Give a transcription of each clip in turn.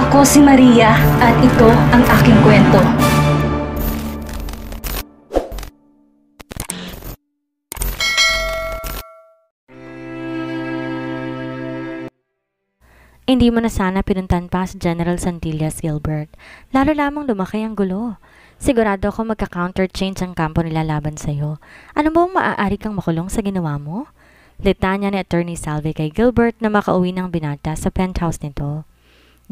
Ako si Maria at ito ang aking kwento. Hindi mo na sana pinuntan pa si General Santillas Gilbert. Lalo lamang lumaki ang gulo. Sigurado ako magka counterchange ang kampo nila laban sa'yo. Ano bang maaari kang makulong sa ginawa mo? Litanya ni Attorney Salve kay Gilbert na makauwi ng binata sa penthouse nito.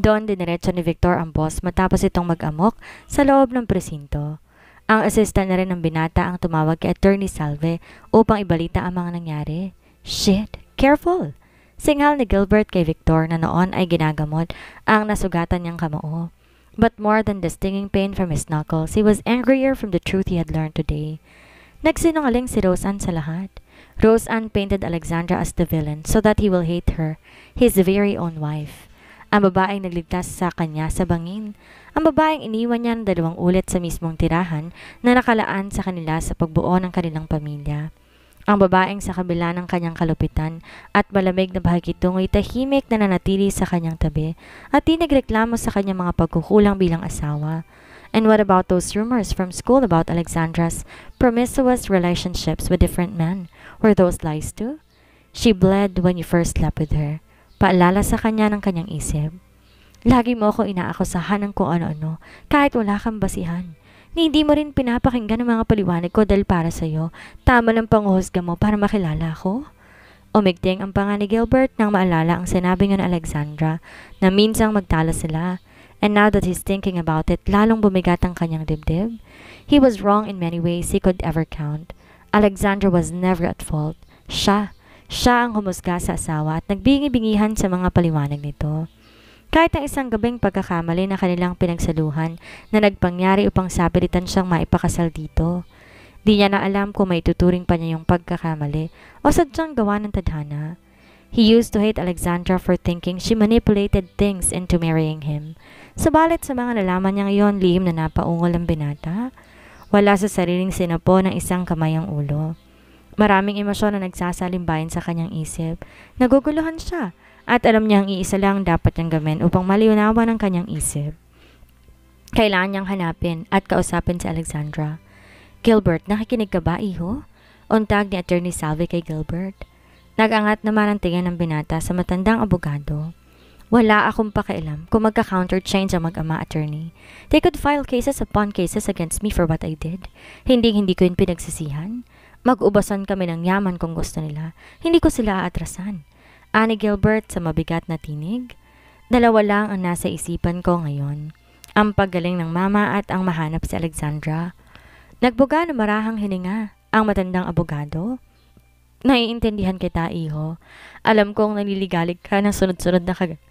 Doon diniretso ni Victor ang boss matapos itong mag-amok sa loob ng presinto. Ang assistant na rin ng binata ang tumawag kay Attorney Salve upang ibalita ang mga nangyari. Shit! Careful! Singhal ni Gilbert kay Victor na noon ay ginagamot ang nasugatan niyang kamao. But more than the stinging pain from his knuckles, he was angrier from the truth he had learned today. Nagsinungaling si Roseanne sa lahat. Roseanne painted Alexandra as the villain so that he will hate her, his very own wife. Ang babaeng nagligtas sa kanya sa bangin. Ang babaeng iniwan niya ng dalawang ulit sa mismong tirahan na nakalaan sa kanila sa pagbuo ng kanilang pamilya. Ang babaeng sa kabila ng kanyang kalupitan at malamig na bahagitungo'y tahimik na nanatili sa kanyang tabi at di sa kanyang mga pagkukulang bilang asawa. And what about those rumors from school about Alexandra's promiscuous relationships with different men? Were those lies too? She bled when you first slept with her. Paalala sa kanya ng kanyang isip. Lagi mo ako inaakusahan ng kung ano-ano, kahit wala kang basihan. Ni hindi mo rin pinapakinggan ang mga paliwanag ko dahil para sa'yo, tama ng panguhusga mo para makilala ko? Umigting ang panga ni Gilbert nang maalala ang sinabi ng Alexandra na minsang magtala sila. And now that he's thinking about it, lalong bumigat ang kanyang dibdib. He was wrong in many ways he could ever count. Alexandra was never at fault. Siya siya ang humusga sa asawa at nagbingi-bingihan sa mga paliwanag nito. Kahit ang isang gabing pagkakamali na kanilang pinagsaluhan na nagpangyari upang sapilitan siyang maipakasal dito. Di niya na alam kung maituturing pa niya yung pagkakamali o sadyang gawa ng tadhana. He used to hate Alexandra for thinking she manipulated things into marrying him. Subalit sa mga nalaman niya ngayon, lihim na napaungol ang binata. Wala sa sariling sinapo ng isang kamay ang ulo. Maraming emosyon na nagsasalimbayan sa kanyang isip. Naguguluhan siya at alam niya ang iisa lang dapat niyang gamen upang maliunawan ang kanyang isip. Kailangan niyang hanapin at kausapin si Alexandra. Gilbert, nakikinig ka ba, iho? Untag ni Attorney Salve kay Gilbert. Nagangat naman ang tingin ng binata sa matandang abogado. Wala akong pakialam kung magka-counter change ang mag-ama attorney. They could file cases upon cases against me for what I did. Hindi-hindi ko yun pinagsisihan. Mag-ubasan kami ng yaman kung gusto nila. Hindi ko sila aatrasan. Ani Gilbert sa mabigat na tinig. Dalawa lang ang nasa isipan ko ngayon. Ang paggaling ng mama at ang mahanap si Alexandra. Nagbuga ng marahang hininga ang matandang abogado. Naiintindihan kita, iho. Alam kong naniligalig ka ng sunod-sunod na kaganap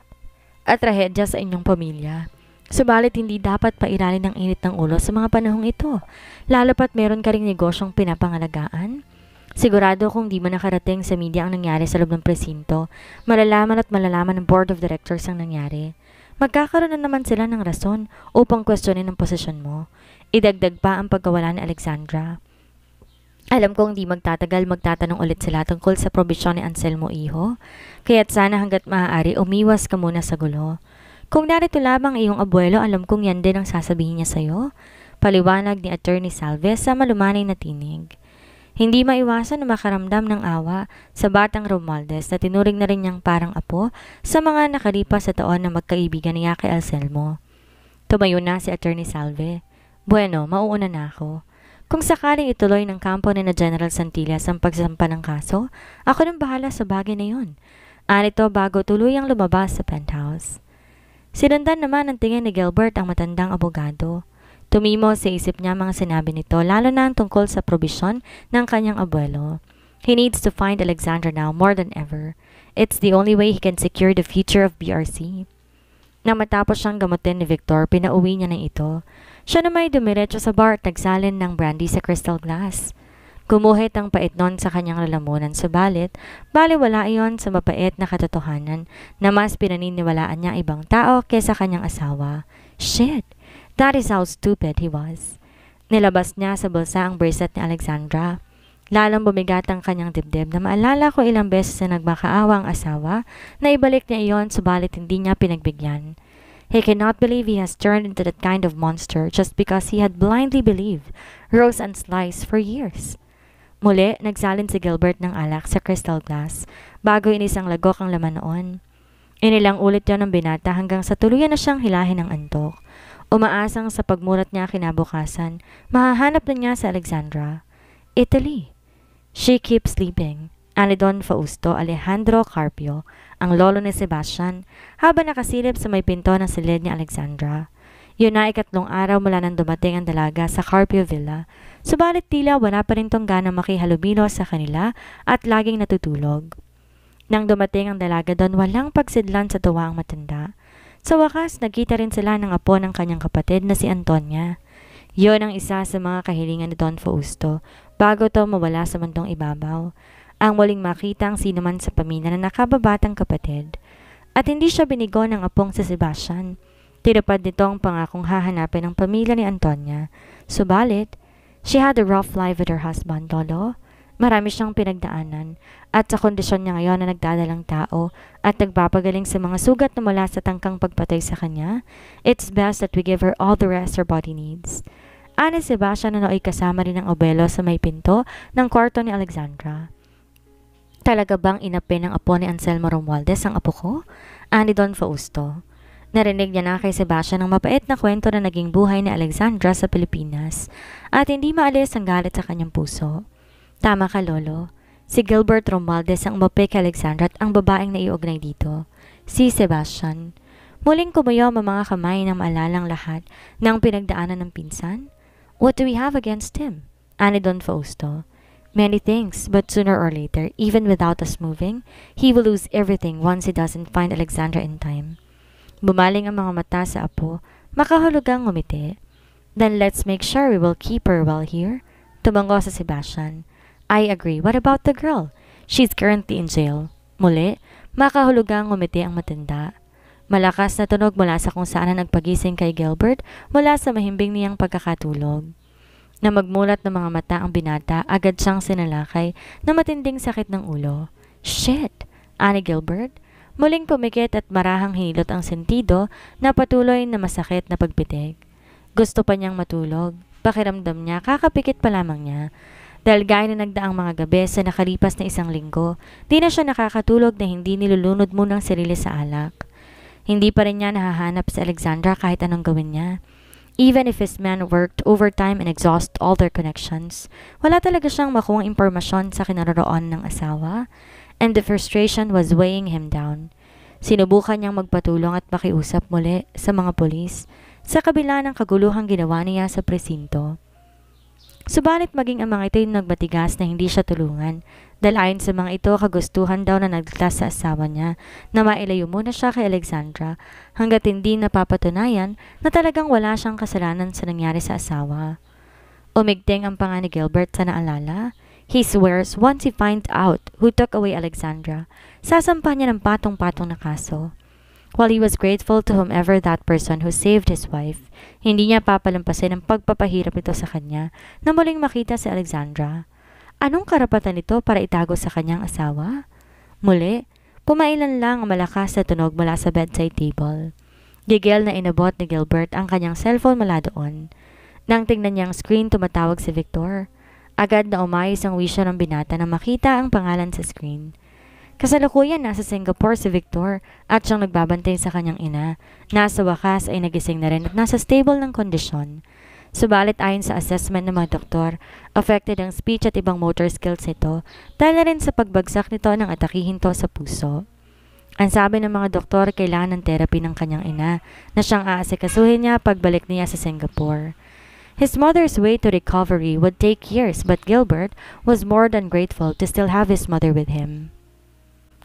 at trahedya sa inyong pamilya. Subalit hindi dapat pairalin ng init ng ulo sa mga panahong ito, lalo pat meron ka ring negosyong pinapangalagaan. Sigurado kung di man nakarating sa media ang nangyari sa loob ng presinto, malalaman at malalaman ng board of directors ang nangyari. Magkakaroon na naman sila ng rason upang kwestiyonin ang posisyon mo. Idagdag pa ang pagkawala ni Alexandra. Alam kong di magtatagal magtatanong ulit sila tungkol sa probisyon ni Anselmo Iho, kaya't sana hanggat maaari umiwas ka muna sa gulo. Kung narito lamang iyong abuelo, alam kong yan din ang sasabihin niya sa'yo. Paliwanag ni Attorney Salves sa malumanay na tinig. Hindi maiwasan na makaramdam ng awa sa batang Romualdez na tinuring na rin niyang parang apo sa mga nakalipas sa taon na magkaibigan niya kay Anselmo. Tumayo na si Attorney Salve. Bueno, mauuna na ako. Kung sakaling ituloy ng kampo ni na General Santillas ang pagsampa ng kaso, ako nang bahala sa bagay na yon. Anito bago tuluyang lumabas sa penthouse. Sinundan naman ang tingin ni Gilbert ang matandang abogado. Tumimo sa isip niya mga sinabi nito lalo na ang tungkol sa probisyon ng kanyang abuelo. He needs to find Alexander now more than ever. It's the only way he can secure the future of BRC. Nang matapos siyang gamutin ni Victor, pinauwi niya na ito. Siya na may dumiretso sa bar at nagsalin ng brandy sa crystal glass. Gumuhit ang pait nun sa kanyang lalamunan subalit, baliwala iyon sa mapait na katotohanan na mas pinaniniwalaan niya ang ibang tao kaysa kanyang asawa. Shit! That is how stupid he was. Nilabas niya sa bulsa ang bracelet ni Alexandra. Lalong bumigat ang kanyang dibdib na maalala ko ilang beses na nagmakaawa ang asawa na ibalik niya iyon subalit hindi niya pinagbigyan. He cannot believe he has turned into that kind of monster just because he had blindly believed Rose and Slice for years. Muli, nagsalin si Gilbert ng alak sa crystal glass bago inisang lagok ang laman noon. Inilang ulit yon ng binata hanggang sa tuluyan na siyang hilahin ng antok. Umaasang sa pagmulat niya kinabukasan, mahahanap na niya sa Alexandra. Italy. She keeps sleeping. Anidon Fausto Alejandro Carpio, ang lolo ni Sebastian, habang nakasilip sa may pinto ng silid ni Alexandra. Yun na ikatlong araw mula nang dumating ang dalaga sa Carpio Villa. Subalit tila wala pa rin tong gana makihalubilo sa kanila at laging natutulog. Nang dumating ang dalaga doon, walang pagsidlan sa tuwa ang matanda. Sa wakas, nagkita rin sila ng apo ng kanyang kapatid na si Antonia. Yon ang isa sa mga kahilingan ni Don Fausto bago to mawala sa mundong ibabaw. Ang muling makita ang sinuman sa pamina na nakababatang kapatid. At hindi siya binigo ng apong si Sebastian Tirapad nito ang pangakong hahanapin ang pamilya ni Antonia. Subalit, she had a rough life with her husband, Lolo. Marami siyang pinagdaanan at sa kondisyon niya ngayon na nagdadalang tao at nagpapagaling sa mga sugat na mula sa tangkang pagpatay sa kanya, it's best that we give her all the rest her body needs. Ana Sebastian na nooy kasama rin ng obelo sa may pinto ng kwarto ni Alexandra. Talaga bang inapin ng apo ni Anselmo Romualdez ang apo ko? Ani Don Fausto. Narinig niya na kay Sebastian ang mapait na kwento na naging buhay ni Alexandra sa Pilipinas at hindi maalis ang galit sa kanyang puso. Tama ka, Lolo. Si Gilbert Romualdez ang umapay kay Alexandra at ang babaeng naiugnay dito, si Sebastian. Muling kumayo ang mga kamay ng maalalang lahat ng pinagdaanan ng pinsan. What do we have against him? Ani Don Fausto. Many things, but sooner or later, even without us moving, he will lose everything once he doesn't find Alexandra in time. Bumaling ang mga mata sa apo, makahulugang umiti. Then let's make sure we will keep her well here. Tumango sa Sebastian. I agree. What about the girl? She's currently in jail. Muli, makahulugang umiti ang matanda. Malakas na tunog mula sa kung saan na nagpagising kay Gilbert mula sa mahimbing niyang pagkakatulog. Na magmulat ng mga mata ang binata, agad siyang sinalakay na matinding sakit ng ulo. Shit! Ani Gilbert, Muling pumikit at marahang hilot ang sentido na patuloy na masakit na pagpitik. Gusto pa niyang matulog. Pakiramdam niya, kakapikit pa lamang niya. Dahil gaya na nagdaang mga gabi sa nakalipas na isang linggo, di na siya nakakatulog na hindi nilulunod muna ang sarili sa alak. Hindi pa rin niya nahahanap si Alexandra kahit anong gawin niya. Even if his men worked overtime and exhaust all their connections, wala talaga siyang makuhang impormasyon sa kinaroroon ng asawa and the frustration was weighing him down. Sinubukan niyang magpatulong at makiusap muli sa mga polis sa kabila ng kaguluhang ginawa niya sa presinto. Subalit maging ang mga ito yung nagmatigas na hindi siya tulungan dahil ayon sa mga ito kagustuhan daw na nagligtas sa asawa niya na mailayo muna siya kay Alexandra hanggat hindi napapatunayan na talagang wala siyang kasalanan sa nangyari sa asawa. Umigting ang panga ni Gilbert sa naalala He swears once he finds out who took away Alexandra, sasampa niya ng patong-patong na kaso. While he was grateful to whomever that person who saved his wife, hindi niya papalampasin ang pagpapahirap ito sa kanya na muling makita si Alexandra. Anong karapatan nito para itago sa kanyang asawa? Muli, pumailan lang ang malakas na tunog mula sa bedside table. Gigil na inabot ni Gilbert ang kanyang cellphone mula doon. Nang tingnan niya ang screen, tumatawag si Victor. Agad na umayos ang wisyo ng binata na makita ang pangalan sa screen. Kasalukuyan nasa Singapore si Victor at siyang nagbabantay sa kanyang ina. Nasa wakas ay nagising na rin at nasa stable ng kondisyon. Subalit ayon sa assessment ng mga doktor, affected ang speech at ibang motor skills nito dahil na rin sa pagbagsak nito ng atakihin to sa puso. Ang sabi ng mga doktor, kailangan ng therapy ng kanyang ina na siyang aasikasuhin niya pagbalik niya sa Singapore. His mother's way to recovery would take years but Gilbert was more than grateful to still have his mother with him.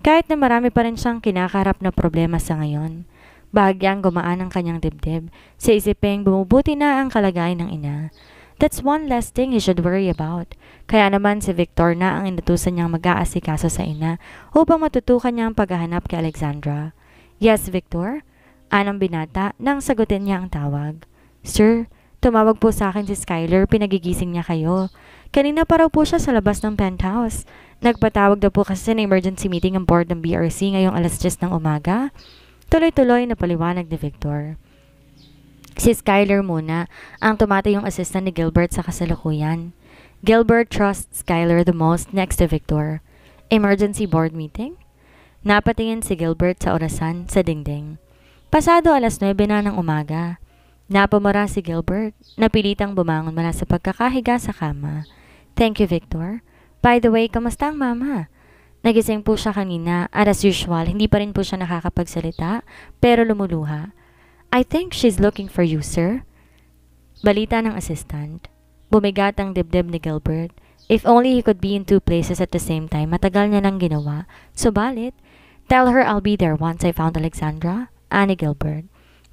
Kahit na marami pa rin siyang kinakaharap na problema sa ngayon, bahagyang gumaan ang kanyang dibdib sa isipeng bumubuti na ang kalagayan ng ina. That's one less thing he should worry about. Kaya naman si Victor na ang inutusan niyang mag-aasikaso sa ina upang matutukan niya ang paghahanap kay Alexandra. Yes, Victor? Anong binata nang sagutin niya ang tawag. Sir, Tumawag po sa akin si Skyler, pinagigising niya kayo. Kanina pa raw po siya sa labas ng penthouse. Nagpatawag daw po kasi ng emergency meeting ang board ng BRC ngayong alas 10 ng umaga. Tuloy-tuloy na paliwanag ni Victor. Si Skyler muna ang tumatayong assistant ni Gilbert sa kasalukuyan. Gilbert trusts Skyler the most next to Victor. Emergency board meeting? Napatingin si Gilbert sa orasan sa dingding. Pasado alas 9 na ng umaga. Napamara si Gilbert. Napilitang bumangon mula sa pagkakahiga sa kama. Thank you, Victor. By the way, kamusta ang mama? Nagising po siya kanina at as usual, hindi pa rin po siya nakakapagsalita pero lumuluha. I think she's looking for you, sir. Balita ng assistant. Bumigat ang dibdib ni Gilbert. If only he could be in two places at the same time, matagal niya nang ginawa. Subalit, tell her I'll be there once I found Alexandra, Annie Gilbert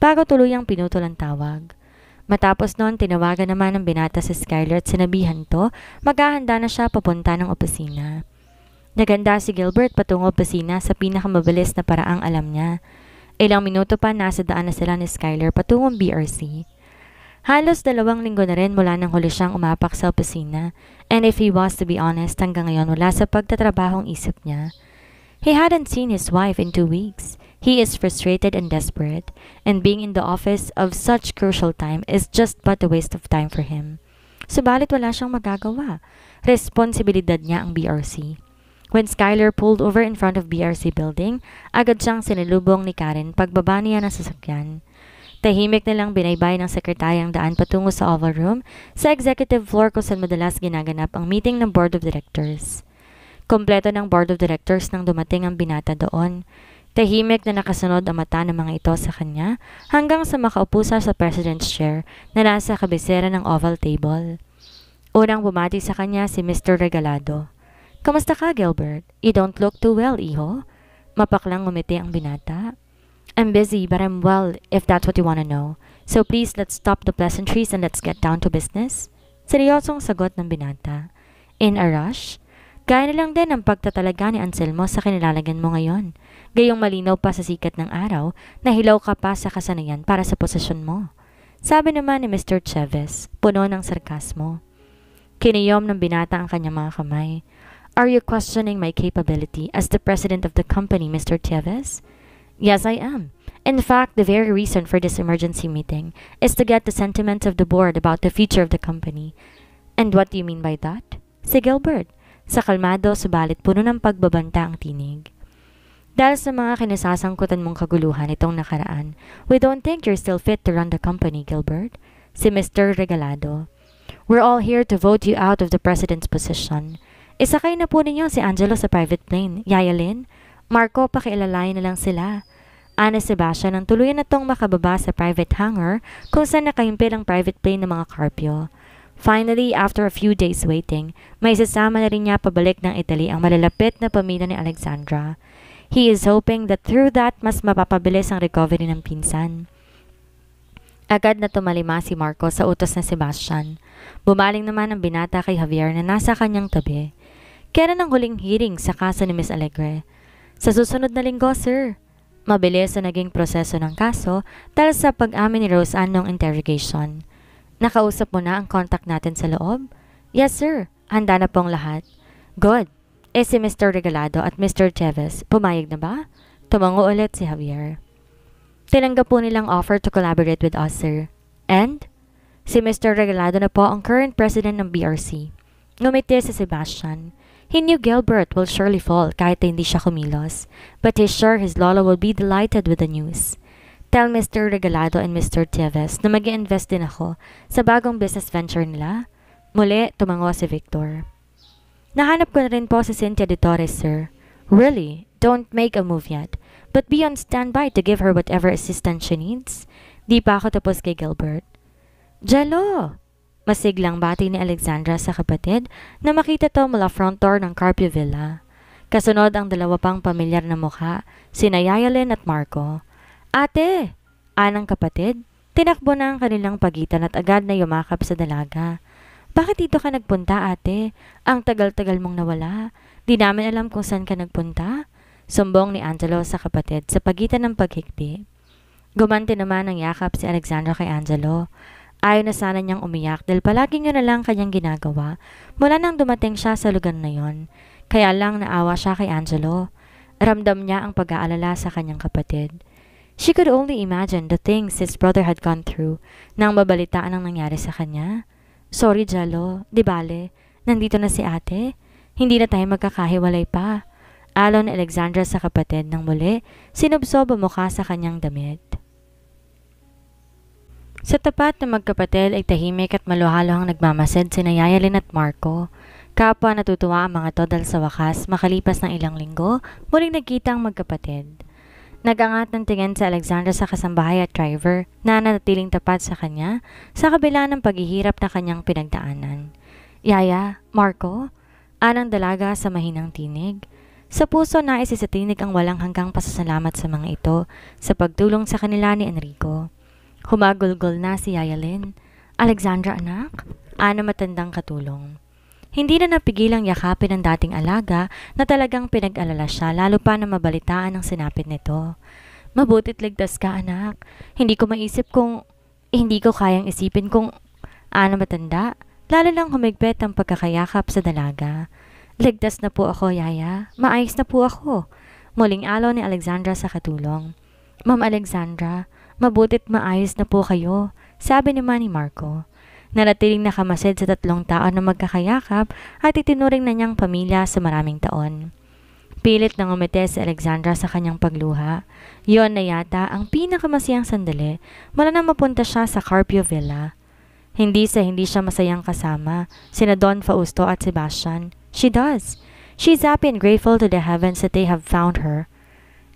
bago tuluyang pinutol ang tawag. Matapos noon, tinawagan naman ng binata si Skylar at sinabihan to, maghahanda na siya papunta ng opisina. Naganda si Gilbert patungo opisina sa pinakamabilis na paraang alam niya. Ilang minuto pa nasa daan na sila ni Skylar patungong BRC. Halos dalawang linggo na rin mula nang huli siyang umapak sa opisina and if he was to be honest hanggang ngayon wala sa pagtatrabahong isip niya. He hadn't seen his wife in two weeks. He is frustrated and desperate, and being in the office of such crucial time is just but a waste of time for him. Subalit wala siyang magagawa. Responsibilidad niya ang BRC. When Skyler pulled over in front of BRC building, agad siyang sinilubong ni Karen pagbaba niya ng sasakyan. Tahimik na lang binaybay ng sekretary ang daan patungo sa Oval Room sa executive floor kung saan madalas ginaganap ang meeting ng Board of Directors. Kompleto ng Board of Directors nang dumating ang binata doon. Tahimik na nakasunod ang mata ng mga ito sa kanya hanggang sa makaupo sa president's chair na nasa kabisera ng oval table. Unang bumati sa kanya si Mr. Regalado. Kamusta ka, Gilbert? You don't look too well, iho. Mapaklang umiti ang binata. I'm busy, but I'm well, if that's what you want to know. So please, let's stop the pleasantries and let's get down to business. Seryosong sagot ng binata. In a rush, Gaya na lang din ang pagtatalaga ni Anselmo sa kinilalagan mo ngayon. Gayong malinaw pa sa sikat ng araw, nahilaw ka pa sa kasanayan para sa posisyon mo. Sabi naman ni Mr. Chavez, puno ng sarkasmo. Kiniyom ng binata ang kanyang mga kamay. Are you questioning my capability as the president of the company, Mr. Chavez? Yes, I am. In fact, the very reason for this emergency meeting is to get the sentiments of the board about the future of the company. And what do you mean by that? Si Gilbert, sa kalmado subalit puno ng pagbabanta ang tinig. Dahil sa mga kinasasangkutan mong kaguluhan itong nakaraan, we don't think you're still fit to run the company, Gilbert. Si Mr. Regalado. We're all here to vote you out of the president's position. Isakay na po ninyo si Angelo sa private plane. Yaya Lynn, Marco, pakialalayan na lang sila. Ana Sebastian ang tuluyan na tong makababa sa private hangar kung saan nakaimpil ang private plane ng mga Carpio. Finally, after a few days waiting, may sasama na rin niya pabalik ng Italy ang malalapit na pamilya ni Alexandra. He is hoping that through that, mas mapapabilis ang recovery ng pinsan. Agad na tumalima si Marco sa utos na Sebastian. Bumaling naman ang binata kay Javier na nasa kanyang tabi. Kailan ang huling hearing sa kaso ni Miss Alegre? Sa susunod na linggo, sir. Mabilis ang naging proseso ng kaso dahil sa pag-amin ni Rose Ann noong interrogation. Nakausap mo na ang contact natin sa loob? Yes, sir. Handa na pong lahat. Good. Eh si Mr. Regalado at Mr. Chavez, pumayag na ba? Tumango ulit si Javier. Tinanggap po nilang offer to collaborate with us, sir. And? Si Mr. Regalado na po ang current president ng BRC. Ngumiti si Sebastian. He knew Gilbert will surely fall kahit hindi siya kumilos, but he's sure his Lola will be delighted with the news. Tell Mr. Regalado and Mr. Tieves na mag invest din ako sa bagong business venture nila. Muli, tumango si Victor. Nahanap ko na rin po si Cynthia de Torres, sir. Really, don't make a move yet, but be on standby to give her whatever assistance she needs. Di pa ako tapos kay Gilbert. Jello! Masiglang bati ni Alexandra sa kapatid na makita to mula front door ng Carpio Villa. Kasunod ang dalawa pang pamilyar na mukha, si Nayayalin at Marco. Ate! Anang kapatid, tinakbo na ang kanilang pagitan at agad na yumakap sa dalaga. Bakit dito ka nagpunta ate? Ang tagal-tagal mong nawala. Di namin alam kung saan ka nagpunta. Sumbong ni Angelo sa kapatid sa pagitan ng paghikbi. Gumanti naman ang yakap si Alexandra kay Angelo. Ayaw na sana niyang umiyak dahil palaging yun na lang kanyang ginagawa mula nang dumating siya sa lugar na yon. Kaya lang naawa siya kay Angelo. Ramdam niya ang pag-aalala sa kanyang kapatid. She could only imagine the things his brother had gone through nang mabalitaan ang nangyari sa kanya. Sorry, Jalo. Di bale, nandito na si ate. Hindi na tayo magkakahiwalay pa. Alon Alexandra sa kapatid ng muli, sinubsob ang mukha sa kanyang damit. Sa tapat ng magkapatid ay tahimik at maluhalohang nagmamasid si Nayayalin at Marco. Kapwa natutuwa ang mga todal sa wakas makalipas ng ilang linggo, muling nagkita ang magkapatid. Nagangat ng tingin si Alexandra sa kasambahay at driver na nanatiling tapat sa kanya sa kabila ng paghihirap na kanyang pinagdaanan. Yaya, Marco, anang dalaga sa mahinang tinig. Sa puso na isisitinig ang walang hanggang pasasalamat sa mga ito sa pagtulong sa kanila ni Enrico. Humagulgol na si Yaya Yayalin. Alexandra anak, ano matandang katulong. Hindi na napigilang yakapin ang dating alaga na talagang pinag-alala siya lalo pa na mabalitaan ang sinapit nito. Mabutit ligtas ka anak. Hindi ko maisip kung... Eh, hindi ko kayang isipin kung... Ano matanda? Lalo lang humigpit ang pagkakayakap sa dalaga. Ligtas na po ako, Yaya. Maayos na po ako. Muling alo ni Alexandra sa katulong. Ma'am Alexandra, mabutit maayos na po kayo, sabi ni Manny Marco. Naratiling nakamased sa tatlong tao na magkakayakap at itinuring na niyang pamilya sa maraming taon. Pilit na umite si Alexandra sa kanyang pagluha. Yon na yata ang pinakamasiyang sandali mula na mapunta siya sa Carpio Villa. Hindi sa hindi siya masayang kasama, sina Don Fausto at Sebastian. She does. She's happy and grateful to the heavens that they have found her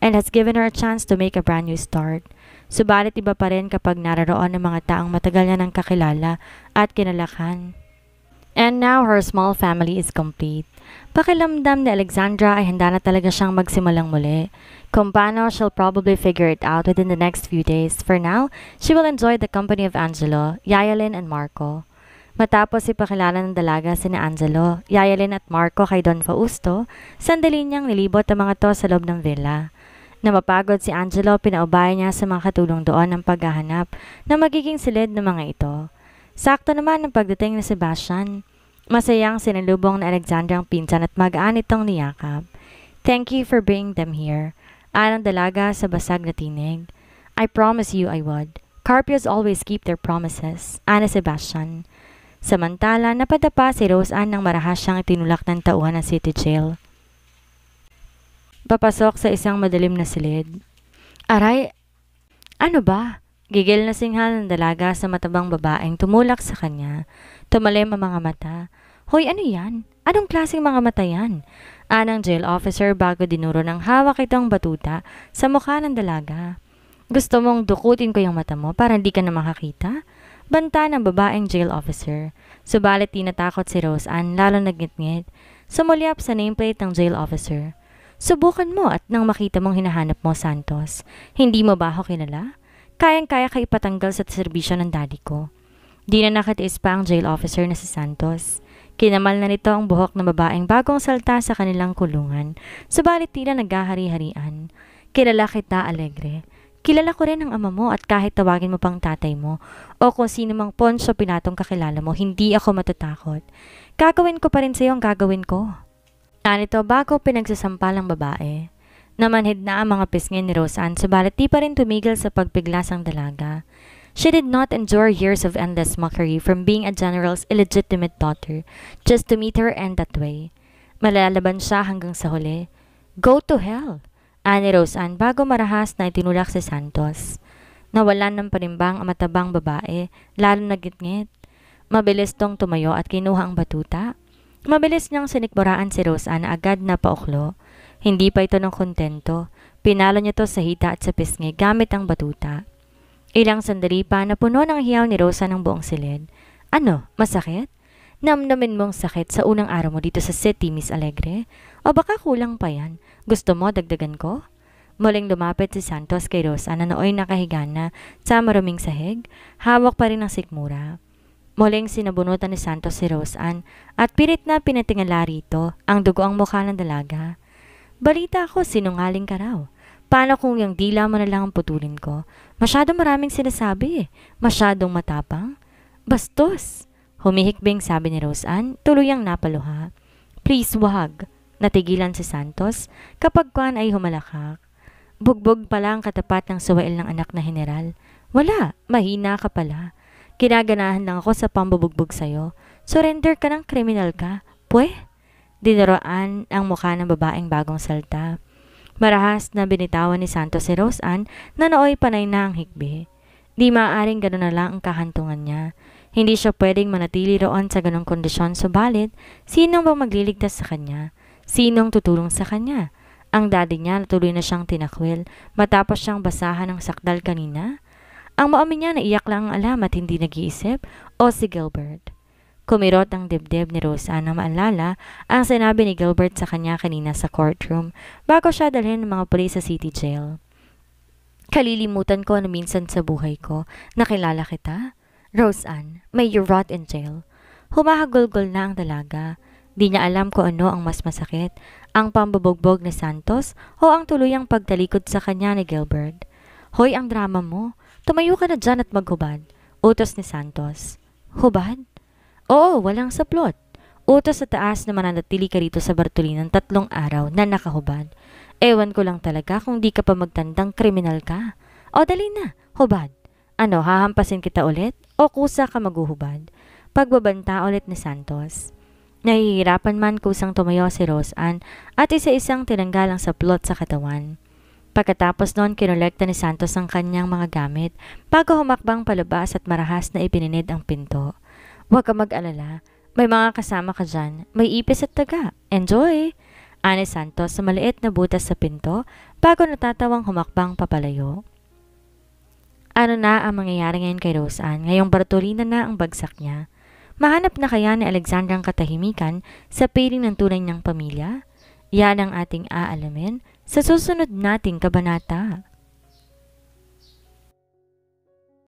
and has given her a chance to make a brand new start. Subalit iba pa rin kapag naroroon ng mga taong matagal na nang kakilala at kinalakhan. And now her small family is complete. Pakilamdam ni Alexandra ay handa na talaga siyang magsimulang muli. Kung paano, she'll probably figure it out within the next few days. For now, she will enjoy the company of Angelo, Yayalin, and Marco. Matapos ipakilala ng dalaga si na Angelo, Yayalin at Marco kay Don Fausto, sandali niyang nilibot ang mga to sa loob ng villa. Na mapagod si Angelo, pinaubaya niya sa mga katulong doon ang paghahanap na magiging silid ng mga ito. Sakto naman ang pagdating ni Sebastian. Masayang sinalubong na Alexander ang pinsan at mag magaan itong niyakap. Thank you for bringing them here. Anang dalaga sa basag na tinig. I promise you I would. Carpios always keep their promises. Ana Sebastian. Samantala, napadapa si Rose Ann ng marahas siyang itinulak ng tauhan ng city jail. Papasok sa isang madilim na silid. Aray, ano ba? Gigil na singhal ng dalaga sa matabang babaeng tumulak sa kanya. Tumalim ang mga mata. Hoy, ano yan? Anong klaseng mga mata yan? Anang jail officer bago dinuro ng hawak itong batuta sa mukha ng dalaga. Gusto mong dukutin ko yung mata mo para hindi ka na makakita? Banta ng babaeng jail officer. Subalit tinatakot si Rose Ann lalo nagngit-ngit. Sumulyap sa nameplate ng jail officer. Subukan mo at nang makita mong hinahanap mo, Santos. Hindi mo ba ako kilala? Kayang-kaya ka ipatanggal sa serbisyo ng daddy ko. Di na nakatiis pa ang jail officer na si Santos. Kinamal na nito ang buhok ng babaeng bagong salta sa kanilang kulungan, subalit tila naghahari-harian. Kilala kita, Alegre. Kilala ko rin ang ama mo at kahit tawagin mo pang tatay mo o kung sino mang ponso pinatong kakilala mo, hindi ako matatakot. Gagawin ko pa rin sa iyo ang gagawin ko. Narito bago pinagsasampal ang babae. Namanhid na ang mga pisngi ni Roseanne subalit di pa rin tumigil sa pagpiglas ang dalaga. She did not endure years of endless mockery from being a general's illegitimate daughter just to meet her end that way. Malalaban siya hanggang sa huli. Go to hell! Ani Roseanne bago marahas na itinulak si Santos. Nawalan ng panimbang ang matabang babae, lalo na gitngit. Mabilis tong tumayo at kinuha ang batuta. Mabilis niyang sinikburaan si Rosa na agad na pauklo. Hindi pa ito ng kontento. Pinalo niya ito sa hita at sa pisngi gamit ang batuta. Ilang sandali pa na puno ng hiyaw ni Rosa ng buong silid. Ano, masakit? Namnamin mong sakit sa unang araw mo dito sa city, Miss Alegre? O baka kulang pa yan? Gusto mo dagdagan ko? Muling lumapit si Santos kay Rosa na nooy nakahiga na sa maruming sahig, hawak pa rin ang sikmura. Muling sinabunutan ni Santos si Rose Ann at pilit na pinatingala rito ang dugo ang mukha ng dalaga. Balita ko sinungaling ka raw. Paano kung yung dila mo na lang ang putulin ko? Masyado maraming sinasabi eh. Masyadong matapang. Bastos! Humihikbing sabi ni Rose Ann, tuluyang napaluha. Please wag! Natigilan si Santos kapag Kwan ay humalakak. Bugbog pala ang katapat ng suwail ng anak na general. Wala, mahina ka pala. Ginaganahan lang ako sa pambubugbog sa'yo. Surrender ka ng kriminal ka. Pwe? Dinaroan ang mukha ng babaeng bagong salta. Marahas na binitawan ni Santos si Rose Ann na nooy panay na ang hikbi. Di maaaring gano'n na lang ang kahantungan niya. Hindi siya pwedeng manatili roon sa ganong kondisyon subalit, sinong bang magliligtas sa kanya? Sinong tutulong sa kanya? Ang daddy niya natuloy na siyang tinakwil matapos siyang basahan ng sakdal kanina? Ang maamin niya na iyak lang ang alam at hindi nag-iisip o si Gilbert. Kumirot ang dibdib ni Rosa na maalala ang sinabi ni Gilbert sa kanya kanina sa courtroom bago siya dalhin ng mga pulis sa city jail. Kalilimutan ko na minsan sa buhay ko, nakilala kita? Roseanne, may you rot in jail. Humahagulgol na ang dalaga. Di niya alam kung ano ang mas masakit, ang pambabogbog ni Santos o ang tuluyang pagtalikod sa kanya ni Gilbert. Hoy, ang drama mo. Tumayo ka na dyan at maghubad. Utos ni Santos. Hubad? Oo, walang saplot. Utos sa taas na mananatili ka rito sa Bartolina ng tatlong araw na nakahubad. Ewan ko lang talaga kung di ka pa magtandang kriminal ka. O dali na, hubad. Ano, hahampasin kita ulit? O kusa ka maghuhubad? Pagbabanta ulit ni Santos. Nahihirapan man kusang tumayo si Roseanne at isa-isang tinanggal ang saplot sa katawan. Pagkatapos noon, kinolekta ni Santos ang kanyang mga gamit bago humakbang palabas at marahas na ibininid ang pinto. Huwag ka mag-alala, may mga kasama ka dyan, may ipis at taga. Enjoy! Ani Santos sa maliit na butas sa pinto bago natatawang humakbang papalayo. Ano na ang mangyayari ngayon kay Roseanne? Ngayong Bartolina na ang bagsak niya. Mahanap na kaya ni Alexandra ang katahimikan sa piling ng tunay niyang pamilya? Yan ang ating aalamin sa susunod nating kabanata.